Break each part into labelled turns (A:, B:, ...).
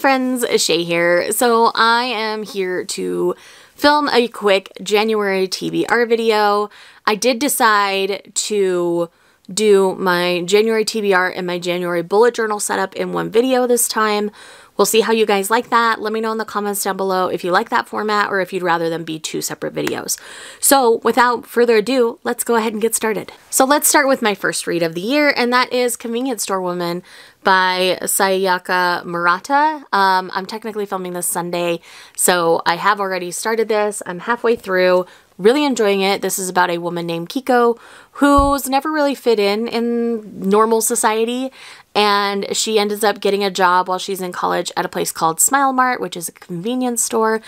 A: friends, Shay here. So I am here to film a quick January TBR video. I did decide to do my January TBR and my January bullet journal setup in one video this time. We'll see how you guys like that. Let me know in the comments down below if you like that format or if you'd rather them be two separate videos. So without further ado, let's go ahead and get started. So let's start with my first read of the year and that is Convenience Store Woman by Sayaka Murata. Um, I'm technically filming this Sunday, so I have already started this. I'm halfway through, Really enjoying it. This is about a woman named Kiko who's never really fit in in normal society and she ends up getting a job while she's in college at a place called Smile Mart, which is a convenience store.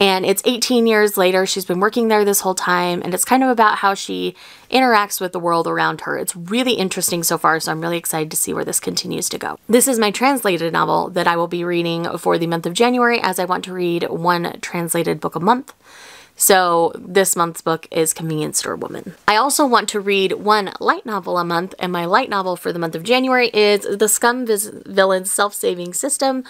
A: And it's 18 years later, she's been working there this whole time, and it's kind of about how she interacts with the world around her. It's really interesting so far, so I'm really excited to see where this continues to go. This is my translated novel that I will be reading for the month of January, as I want to read one translated book a month. So this month's book is Convenience Store Woman. I also want to read one light novel a month, and my light novel for the month of January is The Scum Vis Villain's Self-Saving System,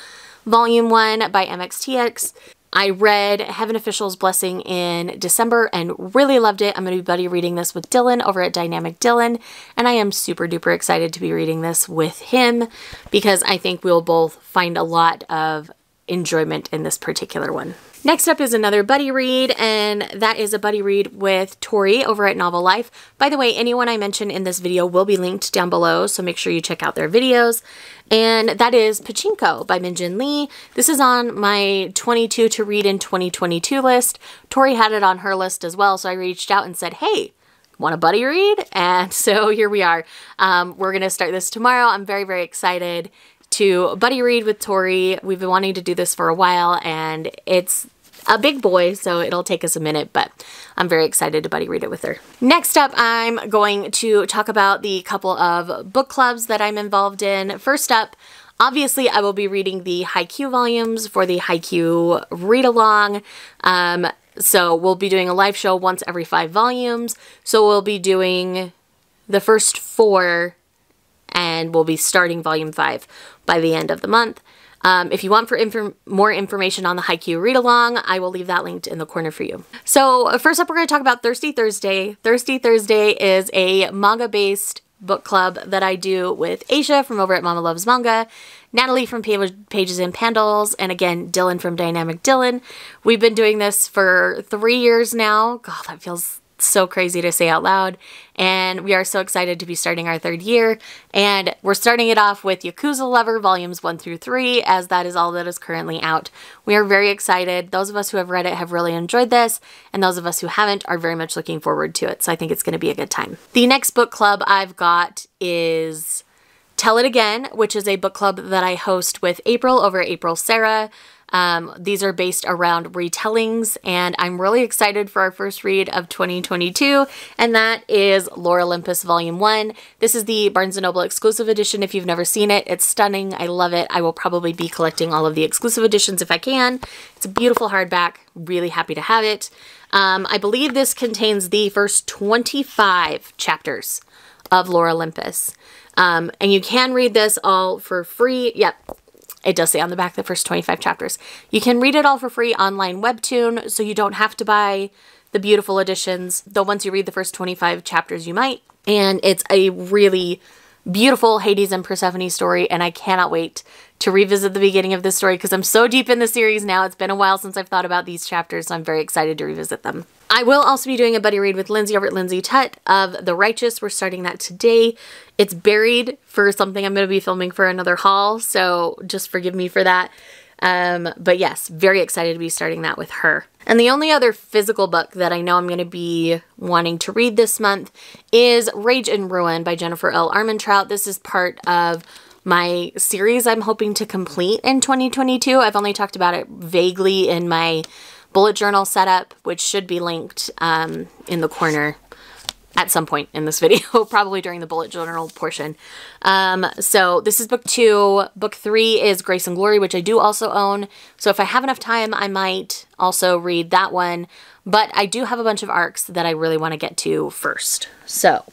A: Volume 1 by MXTX. I read Heaven Official's Blessing in December and really loved it. I'm going to be buddy reading this with Dylan over at Dynamic Dylan, and I am super duper excited to be reading this with him because I think we'll both find a lot of enjoyment in this particular one. Next up is another buddy read, and that is a buddy read with Tori over at Novel Life. By the way, anyone I mention in this video will be linked down below, so make sure you check out their videos. And that is Pachinko by Minjin Lee. This is on my 22 to read in 2022 list. Tori had it on her list as well, so I reached out and said, hey, want a buddy read? And so here we are. Um, we're going to start this tomorrow. I'm very, very excited to buddy read with Tori. We've been wanting to do this for a while and it's a big boy, so it'll take us a minute, but I'm very excited to buddy read it with her. Next up, I'm going to talk about the couple of book clubs that I'm involved in. First up, Obviously, I will be reading the Haiku volumes for the Haiku read-along. Um, so we'll be doing a live show once every five volumes. So we'll be doing the first four and we'll be starting volume five by the end of the month. Um, if you want for more information on the Haiku read along, I will leave that linked in the corner for you. So uh, first up, we're going to talk about Thirsty Thursday. Thirsty Thursday is a manga-based book club that I do with Asia from over at Mama Loves Manga, Natalie from Pages and Pandals, and again, Dylan from Dynamic Dylan. We've been doing this for three years now. God, that feels so crazy to say out loud. And we are so excited to be starting our third year. And we're starting it off with Yakuza Lover Volumes 1 through 3, as that is all that is currently out. We are very excited. Those of us who have read it have really enjoyed this, and those of us who haven't are very much looking forward to it. So I think it's going to be a good time. The next book club I've got is Tell It Again, which is a book club that I host with April over April Sarah. Um, these are based around retellings, and I'm really excited for our first read of 2022, and that is Lore Olympus Volume 1. This is the Barnes & Noble exclusive edition if you've never seen it. It's stunning. I love it. I will probably be collecting all of the exclusive editions if I can. It's a beautiful hardback. Really happy to have it. Um, I believe this contains the first 25 chapters of Lore Olympus. Um, and you can read this all for free. Yep, it does say on the back the first 25 chapters. You can read it all for free online webtoon, so you don't have to buy the beautiful editions, though once you read the first 25 chapters, you might. And it's a really beautiful Hades and Persephone story, and I cannot wait to revisit the beginning of this story because I'm so deep in the series now. It's been a while since I've thought about these chapters, so I'm very excited to revisit them. I will also be doing a buddy read with Lindsay over at Lindsay Tut of The Righteous. We're starting that today. It's buried for something I'm going to be filming for another haul, so just forgive me for that. Um, but yes, very excited to be starting that with her. And the only other physical book that I know I'm going to be wanting to read this month is Rage and Ruin by Jennifer L. Armentrout. This is part of my series I'm hoping to complete in 2022. I've only talked about it vaguely in my bullet journal setup, which should be linked um, in the corner at some point in this video, probably during the bullet journal portion. Um, so this is book two. Book three is Grace and Glory, which I do also own. So if I have enough time, I might also read that one. But I do have a bunch of arcs that I really want to get to first. So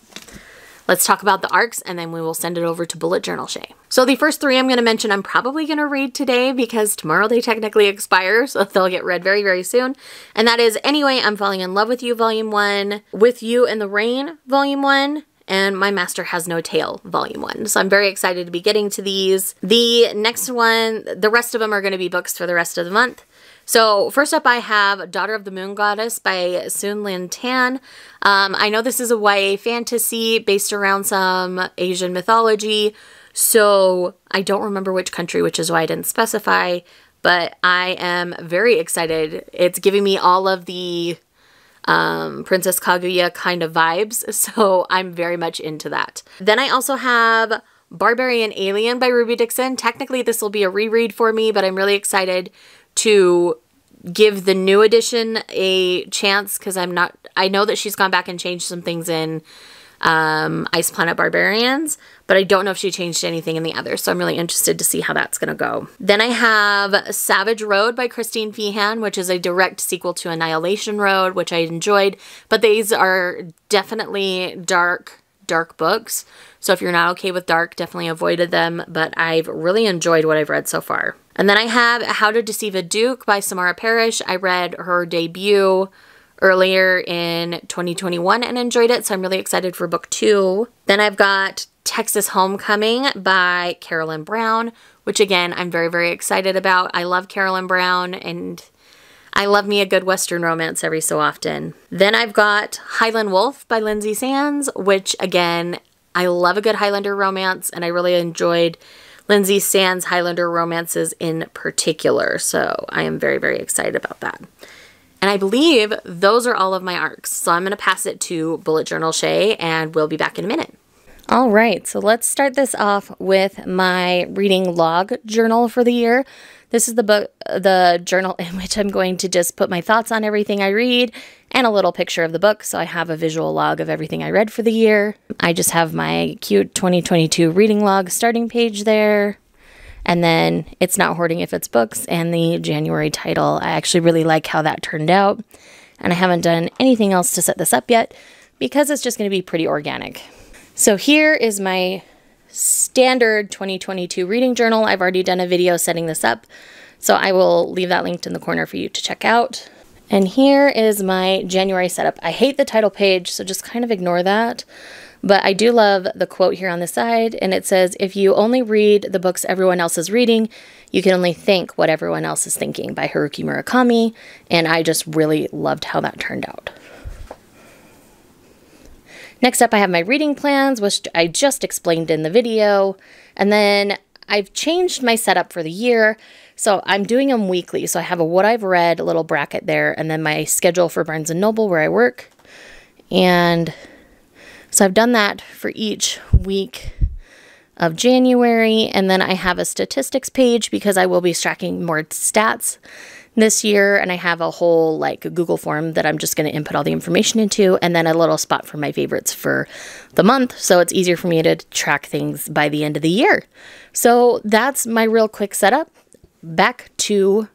A: Let's talk about the arcs and then we will send it over to Bullet Journal Shay. So the first three I'm going to mention I'm probably going to read today because tomorrow they technically expire, so they'll get read very, very soon. And that is Anyway, I'm Falling in Love with You, Volume 1, With You in the Rain, Volume 1, and My Master Has No Tail, Volume 1. So I'm very excited to be getting to these. The next one, the rest of them are going to be books for the rest of the month. So first up, I have Daughter of the Moon Goddess by Soon Lin Tan. Um, I know this is a YA fantasy based around some Asian mythology, so I don't remember which country, which is why I didn't specify, but I am very excited. It's giving me all of the um, Princess Kaguya kind of vibes, so I'm very much into that. Then I also have Barbarian Alien by Ruby Dixon. Technically, this will be a reread for me, but I'm really excited to give the new edition a chance because I'm not, I know that she's gone back and changed some things in um, Ice Planet Barbarians, but I don't know if she changed anything in the other, so I'm really interested to see how that's gonna go. Then I have Savage Road by Christine Feehan, which is a direct sequel to Annihilation Road, which I enjoyed, but these are definitely dark, dark books. So if you're not okay with dark, definitely avoided them, but I've really enjoyed what I've read so far. And then I have How to Deceive a Duke by Samara Parrish. I read her debut earlier in 2021 and enjoyed it, so I'm really excited for book two. Then I've got Texas Homecoming by Carolyn Brown, which again, I'm very, very excited about. I love Carolyn Brown and I love me a good Western romance every so often. Then I've got Highland Wolf by Lindsay Sands, which again, I love a good Highlander romance and I really enjoyed Lindsay Sands' Highlander romances in particular. So I am very, very excited about that. And I believe those are all of my arcs. So I'm going to pass it to Bullet Journal Shay, and we'll be back in a minute. All right, so let's start this off with my reading log journal for the year. This is the book, the journal in which I'm going to just put my thoughts on everything I read and a little picture of the book. So I have a visual log of everything I read for the year. I just have my cute 2022 reading log starting page there. And then it's not hoarding if it's books and the January title. I actually really like how that turned out. And I haven't done anything else to set this up yet because it's just going to be pretty organic. So here is my standard 2022 reading journal. I've already done a video setting this up, so I will leave that linked in the corner for you to check out. And here is my January setup. I hate the title page, so just kind of ignore that. But I do love the quote here on the side, and it says, If you only read the books everyone else is reading, you can only think what everyone else is thinking by Haruki Murakami. And I just really loved how that turned out. Next up, I have my reading plans, which I just explained in the video. And then I've changed my setup for the year. So I'm doing them weekly. So I have a what I've read little bracket there, and then my schedule for Barnes and Noble where I work. And so I've done that for each week of January. And then I have a statistics page because I will be tracking more stats this year. And I have a whole like Google form that I'm just going to input all the information into and then a little spot for my favorites for the month. So it's easier for me to track things by the end of the year. So that's my real quick setup. Back to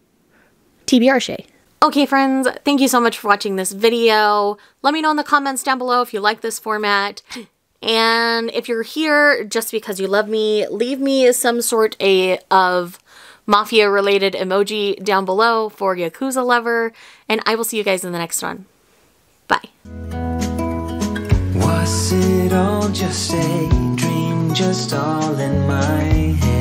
A: TBR Shay. Okay friends, thank you so much for watching this video. Let me know in the comments down below if you like this format. And if you're here just because you love me, leave me some sort a, of mafia related emoji down below for Yakuza Lover, and I will see you guys in the next one. Bye. Was it all just a dream, just all in my head?